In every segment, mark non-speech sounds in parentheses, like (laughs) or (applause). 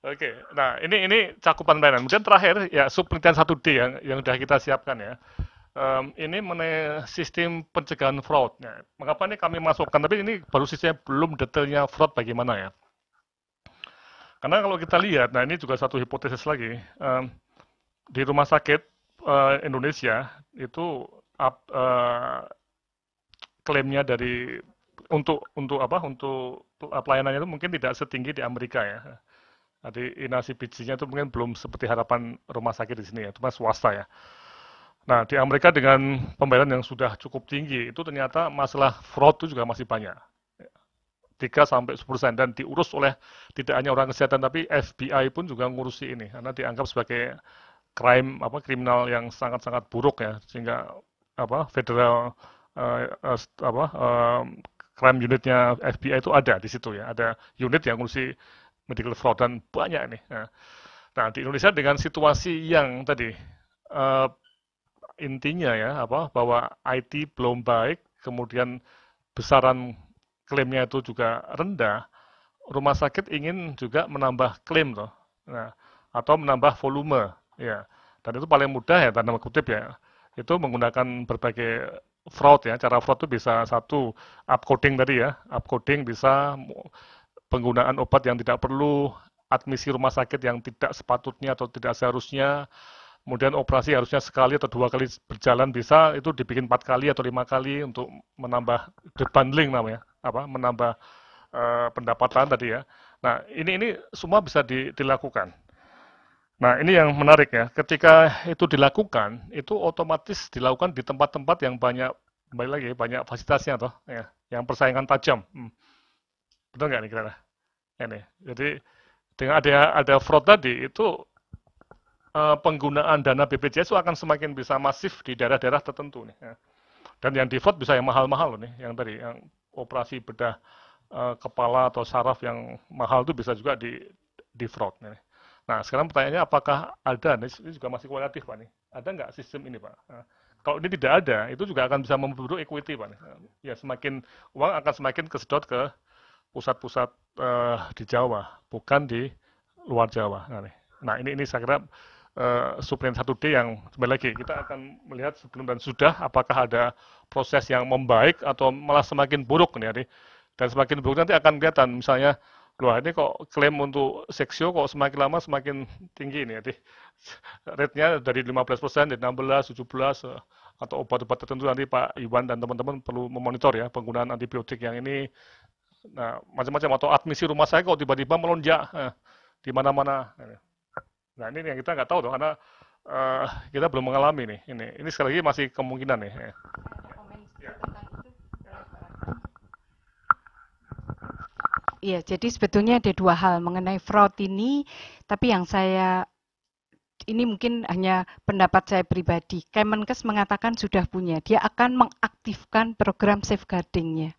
Oke, nah ini ini cakupan pelayanan. Kemudian terakhir ya sub penelitian 1D yang yang sudah kita siapkan ya. Um, ini mengenai sistem pencegahan fraud. Ya. Mengapa ini kami masukkan? Tapi ini baru sisanya belum detailnya fraud bagaimana ya. Karena kalau kita lihat, nah ini juga satu hipotesis lagi. Um, di rumah sakit uh, Indonesia itu up, uh, eh, klaimnya dari untuk untuk apa untuk pelayanannya itu mungkin tidak setinggi di Amerika ya jadi inasi bijinya itu mungkin belum seperti harapan rumah sakit di sini ya, cuma swasta ya. Nah, di Amerika dengan pembayaran yang sudah cukup tinggi, itu ternyata masalah fraud itu juga masih banyak. 3 sampai 10% dan diurus oleh tidak hanya orang kesehatan tapi FBI pun juga ngurusi ini karena dianggap sebagai crime apa kriminal yang sangat-sangat buruk ya sehingga apa federal uh, uh, apa uh, crime unitnya FBI itu ada di situ ya ada unit yang ngurusi medical fraud dan banyak nih. Ya. Nah, di Indonesia dengan situasi yang tadi eh, intinya ya apa bahwa IT belum baik, kemudian besaran klaimnya itu juga rendah, rumah sakit ingin juga menambah klaim loh, nah, atau menambah volume ya. Dan itu paling mudah ya tanda kutip ya, itu menggunakan berbagai fraud ya. Cara fraud itu bisa satu upcoding tadi ya, upcoding bisa penggunaan obat yang tidak perlu, admisi rumah sakit yang tidak sepatutnya atau tidak seharusnya, kemudian operasi harusnya sekali atau dua kali berjalan bisa itu dibikin empat kali atau lima kali untuk menambah bundling namanya apa menambah uh, pendapatan tadi ya. Nah ini ini semua bisa di, dilakukan. Nah ini yang menarik ya ketika itu dilakukan itu otomatis dilakukan di tempat-tempat yang banyak kembali lagi banyak fasilitasnya toh ya yang persaingan tajam. Hmm Betul nggak nih kira-kira? Ini. Jadi dengan ada ada fraud tadi itu eh, penggunaan dana BPJS itu akan semakin bisa masif di daerah-daerah tertentu nih. Ya. Dan yang default bisa yang mahal-mahal nih, yang tadi yang operasi bedah eh, kepala atau saraf yang mahal itu bisa juga di defraud. nih. Nah, sekarang pertanyaannya apakah ada nih ini juga masih kualitatif Pak nih. Ada nggak sistem ini, Pak? Nah, kalau ini tidak ada, itu juga akan bisa memburuk equity, Pak. Ya, semakin uang akan semakin kesedot ke pusat-pusat uh, di Jawa, bukan di luar Jawa. Nah, nah ini ini saya kira uh, eh, suplemen 1D yang kembali lagi kita akan melihat sebelum dan sudah apakah ada proses yang membaik atau malah semakin buruk nih hari. Dan semakin buruk nanti akan kelihatan misalnya loh ini kok klaim untuk seksio kok semakin lama semakin tinggi nih jadi (laughs) rate-nya dari 15% dari 16, 17 eh, atau obat-obat tertentu nanti Pak Iwan dan teman-teman perlu memonitor ya penggunaan antibiotik yang ini Nah, macam-macam atau admisi rumah saya kok tiba-tiba melonjak eh, di mana-mana. Nah, ini yang kita nggak tahu tuh karena uh, kita belum mengalami nih. Ini ini sekali lagi masih kemungkinan nih. Ya. Iya, jadi sebetulnya ada dua hal mengenai fraud ini, tapi yang saya ini mungkin hanya pendapat saya pribadi. Kemenkes mengatakan sudah punya, dia akan mengaktifkan program safeguardingnya.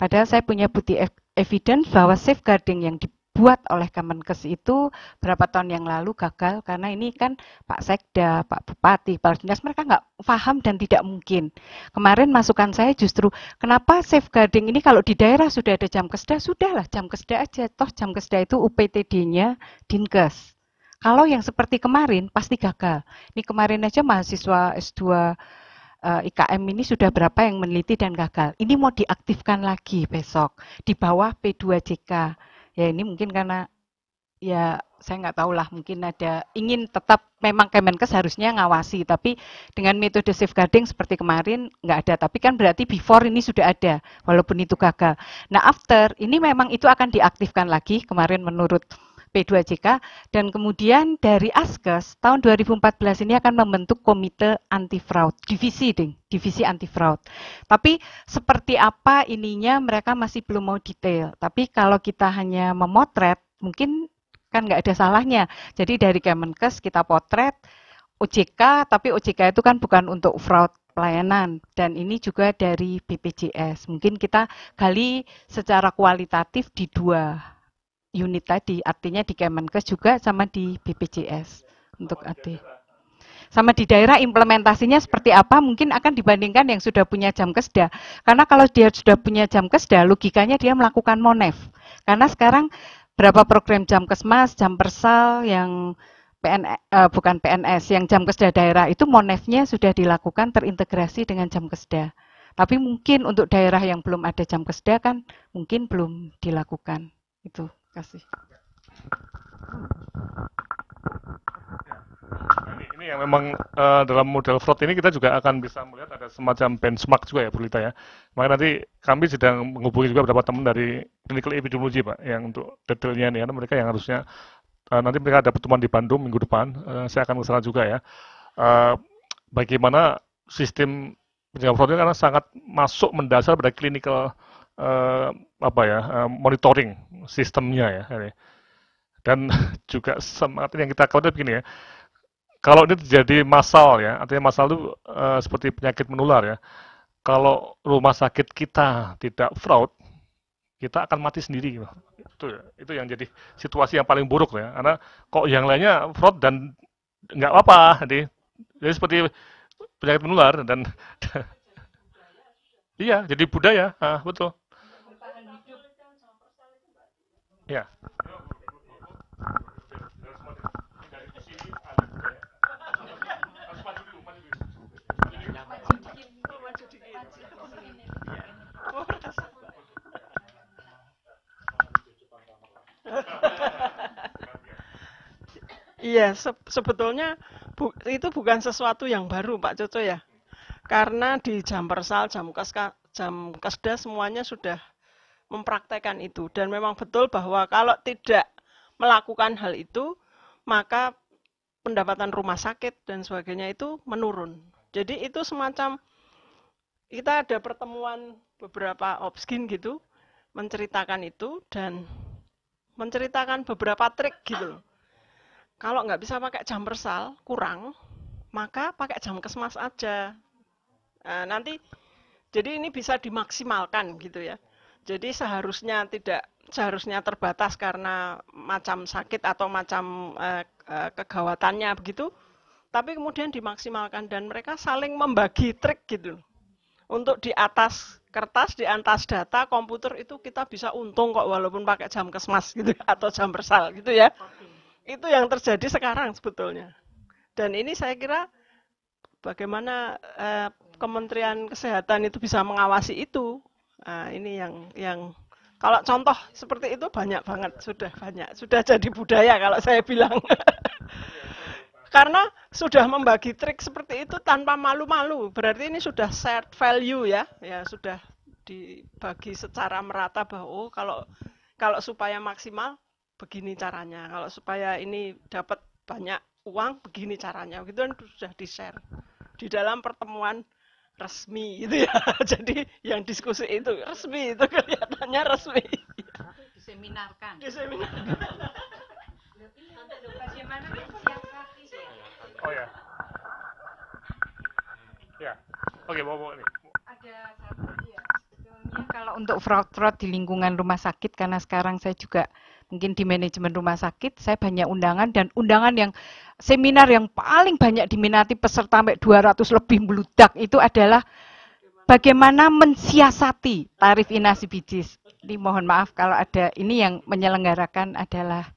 Padahal saya punya bukti evidence bahwa safeguarding yang dibuat oleh Kemenkes itu berapa tahun yang lalu gagal karena ini kan Pak Sekda, Pak Bupati, Pak Dinas mereka nggak paham dan tidak mungkin. Kemarin masukan saya justru kenapa safeguarding ini kalau di daerah sudah ada jam kesda sudahlah jam kesda aja toh jam kesda itu UPTD-nya Dinkes kalau yang seperti kemarin pasti gagal. Ini kemarin aja mahasiswa S2 eh, IKM ini sudah berapa yang meneliti dan gagal. Ini mau diaktifkan lagi besok di bawah P2JK. Ya ini mungkin karena ya saya nggak tahu lah mungkin ada ingin tetap memang Kemenkes harusnya ngawasi tapi dengan metode safeguarding seperti kemarin nggak ada tapi kan berarti before ini sudah ada walaupun itu gagal. Nah after ini memang itu akan diaktifkan lagi kemarin menurut P2JK dan kemudian dari Askes tahun 2014 ini akan membentuk komite anti fraud, divisi ding, divisi anti fraud. Tapi seperti apa ininya mereka masih belum mau detail. Tapi kalau kita hanya memotret mungkin kan nggak ada salahnya. Jadi dari Kemenkes kita potret OJK, tapi OJK itu kan bukan untuk fraud pelayanan dan ini juga dari BPJS. Mungkin kita gali secara kualitatif di dua unit tadi, artinya di Kemenkes juga sama di BPJS untuk AD. Sama di daerah implementasinya seperti apa mungkin akan dibandingkan yang sudah punya jam kesda. Karena kalau dia sudah punya jam kesda, logikanya dia melakukan monef. Karena sekarang berapa program jam kesmas, jam persal yang PN, uh, e, eh, bukan PNS, yang jam kesda daerah itu monefnya sudah dilakukan terintegrasi dengan jam kesda. Tapi mungkin untuk daerah yang belum ada jam kesda kan mungkin belum dilakukan. Itu. Kasih. Ini yang memang uh, dalam model fraud ini kita juga akan bisa melihat ada semacam benchmark juga ya berita ya. Maka nanti kami sedang menghubungi juga beberapa teman dari clinical epidemiology Pak yang untuk detailnya nih karena mereka yang harusnya uh, nanti mereka ada pertemuan di Bandung minggu depan. Uh, saya akan ke juga ya. Uh, bagaimana sistem pencegahan fraud ini karena sangat masuk mendasar pada clinical uh, apa ya uh, monitoring sistemnya ya dan (laughs) juga semangat yang kita khawatir begini ya kalau ini terjadi masal ya artinya masal itu uh, seperti penyakit menular ya kalau rumah sakit kita tidak fraud kita akan mati sendiri gitu. itu ya, itu yang jadi situasi yang paling buruk ya karena kok yang lainnya fraud dan nggak apa-apa jadi, jadi seperti penyakit menular dan (laughs) iya jadi budaya ah, betul Ya. Iya, se sebetulnya bu itu bukan sesuatu yang baru, Pak Coco ya. Karena di jam persal, jam semuanya sudah mempraktekkan itu dan memang betul bahwa kalau tidak melakukan hal itu maka pendapatan rumah sakit dan sebagainya itu menurun. Jadi itu semacam kita ada pertemuan beberapa opskin gitu menceritakan itu dan menceritakan beberapa trik gitu Kalau nggak bisa pakai jam bersal kurang, maka pakai jam kesmas aja. Nah, nanti jadi ini bisa dimaksimalkan gitu ya. Jadi seharusnya tidak seharusnya terbatas karena macam sakit atau macam eh, eh, kegawatannya begitu. Tapi kemudian dimaksimalkan dan mereka saling membagi trik gitu. Untuk di atas kertas, di atas data komputer itu kita bisa untung kok walaupun pakai jam kesmas gitu (laughs) atau jam bersal gitu ya. Itu yang terjadi sekarang sebetulnya. Dan ini saya kira bagaimana eh, Kementerian Kesehatan itu bisa mengawasi itu Nah, ini yang yang kalau contoh seperti itu banyak banget, sudah banyak, sudah jadi budaya kalau (laughs) saya bilang. Karena sudah membagi trik seperti itu tanpa malu-malu, berarti ini sudah shared value ya, ya sudah dibagi secara merata bahwa oh, kalau kalau supaya maksimal begini caranya, kalau supaya ini dapat banyak uang begini caranya, gitu kan sudah di share di dalam pertemuan resmi itu ya. (laughs) Jadi yang diskusi itu resmi itu kelihatannya resmi. Diseminarkan. Diseminarkan. Oh ya. Ya. Oke, bawa bawa nih. Ada satu ya. kalau untuk fraud fraud di lingkungan rumah sakit karena sekarang saya juga mungkin di manajemen rumah sakit saya banyak undangan dan undangan yang seminar yang paling banyak diminati peserta sampai 200 lebih meludak itu adalah bagaimana mensiasati tarif inasi bijis. Ini mohon maaf kalau ada ini yang menyelenggarakan adalah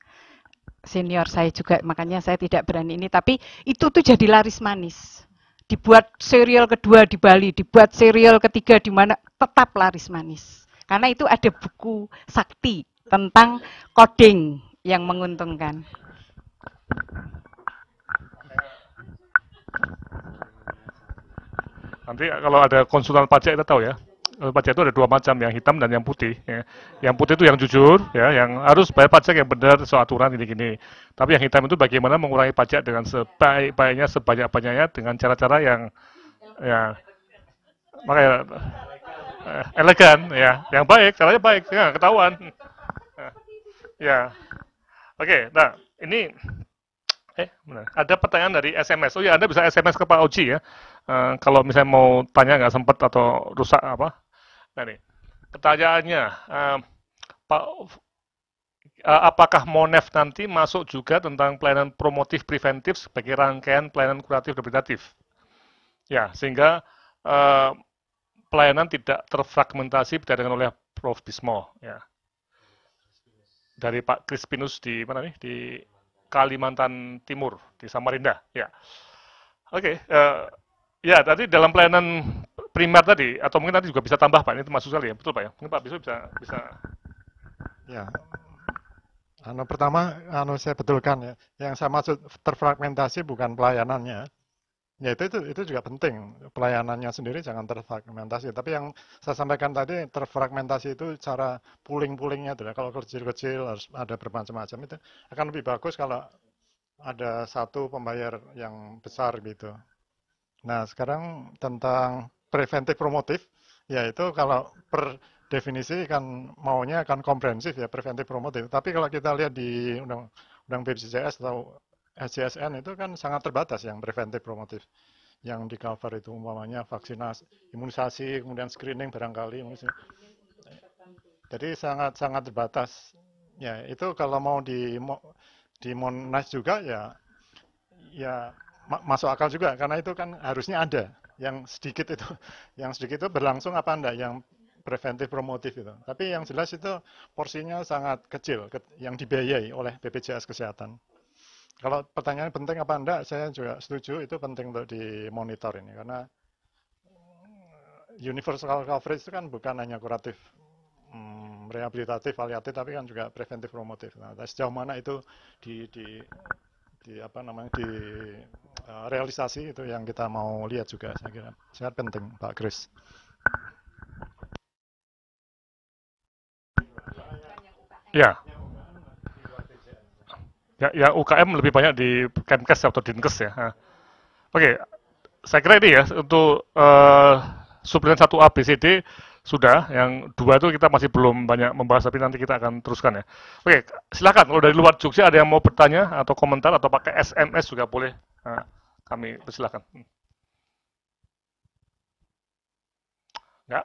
senior saya juga makanya saya tidak berani ini tapi itu tuh jadi laris manis. Dibuat serial kedua di Bali, dibuat serial ketiga di mana tetap laris manis. Karena itu ada buku sakti tentang coding yang menguntungkan. Nanti kalau ada konsultan pajak kita tahu ya. Eh, pajak itu ada dua macam, yang hitam dan yang putih. Ya. Yang putih itu yang jujur, ya, yang harus bayar pajak yang benar soal aturan ini gini Tapi yang hitam itu bagaimana mengurangi pajak dengan sebaik-baiknya, sebanyak-banyaknya dengan cara-cara yang, ya, makanya eh, elegan, ya, yang baik, caranya baik, ya, ketahuan ya. Oke, okay, nah ini eh benar. ada pertanyaan dari SMS. Oh ya, Anda bisa SMS ke Pak Oji ya. Uh, kalau misalnya mau tanya nggak sempat atau rusak apa. Nah nih, pertanyaannya uh, Pak uh, apakah Monef nanti masuk juga tentang pelayanan promotif preventif sebagai rangkaian pelayanan kuratif rehabilitatif? Ya, sehingga uh, pelayanan tidak terfragmentasi berdasarkan oleh Prof. Bismo ya dari Pak Crispinus di mana nih di Kalimantan Timur di Samarinda ya oke okay, uh, eh, ya tadi dalam pelayanan primer tadi atau mungkin nanti juga bisa tambah Pak ini termasuk sekali ya betul Pak ya mungkin Pak bisa bisa bisa ya Anu pertama, anu saya betulkan ya. Yang saya maksud terfragmentasi bukan pelayanannya, Ya itu, itu itu juga penting pelayanannya sendiri jangan terfragmentasi. Tapi yang saya sampaikan tadi terfragmentasi itu cara puling-pulingnya, itu ya. Kalau kecil-kecil harus ada bermacam-macam itu akan lebih bagus kalau ada satu pembayar yang besar gitu. Nah sekarang tentang preventif promotif yaitu kalau per definisi kan maunya akan komprehensif ya preventif promotif. Tapi kalau kita lihat di undang undang BPJS atau SCSN itu kan sangat terbatas yang preventif promotif yang di cover itu umpamanya vaksinasi, imunisasi, kemudian screening barangkali. Jadi sangat sangat terbatas. Ya itu kalau mau di di Monas juga ya ya masuk akal juga karena itu kan harusnya ada yang sedikit itu (laughs) yang sedikit itu berlangsung apa enggak yang preventif promotif itu. Tapi yang jelas itu porsinya sangat kecil yang dibiayai oleh BPJS Kesehatan. Kalau pertanyaan penting apa enggak, saya juga setuju itu penting untuk dimonitor ini karena mm, universal coverage itu kan bukan hanya kuratif hmm, rehabilitatif paliatif tapi kan juga preventif promotif nah sejauh mana itu di, di di apa namanya di uh, realisasi itu yang kita mau lihat juga saya kira sangat penting Pak Kris. Ya. Ya, ya UKM lebih banyak di Kemkes atau Dinkes ya. Oke, okay. saya kira ini ya untuk uh, eh, suplemen 1 A, B, C, D sudah, yang dua itu kita masih belum banyak membahas, tapi nanti kita akan teruskan ya. Oke, silakan. Kalau dari luar Jogja ada yang mau bertanya atau komentar atau pakai SMS juga boleh. Nah, kami persilakan. Enggak? Hmm. Ya.